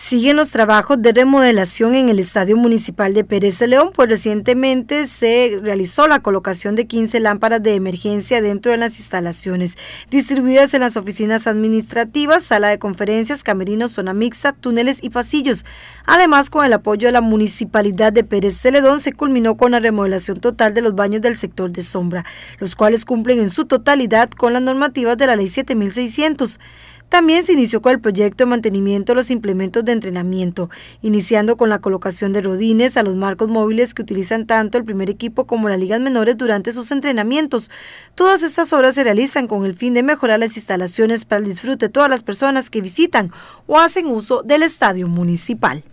Siguen los trabajos de remodelación en el Estadio Municipal de Pérez de León, pues recientemente se realizó la colocación de 15 lámparas de emergencia dentro de las instalaciones, distribuidas en las oficinas administrativas, sala de conferencias, camerinos, zona mixta, túneles y pasillos. Además, con el apoyo de la Municipalidad de Pérez Celedón, se culminó con la remodelación total de los baños del sector de sombra, los cuales cumplen en su totalidad con las normativas de la Ley 7600. También se inició con el proyecto de mantenimiento de los implementos de entrenamiento, iniciando con la colocación de rodines a los marcos móviles que utilizan tanto el primer equipo como las ligas menores durante sus entrenamientos. Todas estas obras se realizan con el fin de mejorar las instalaciones para el disfrute de todas las personas que visitan o hacen uso del estadio municipal.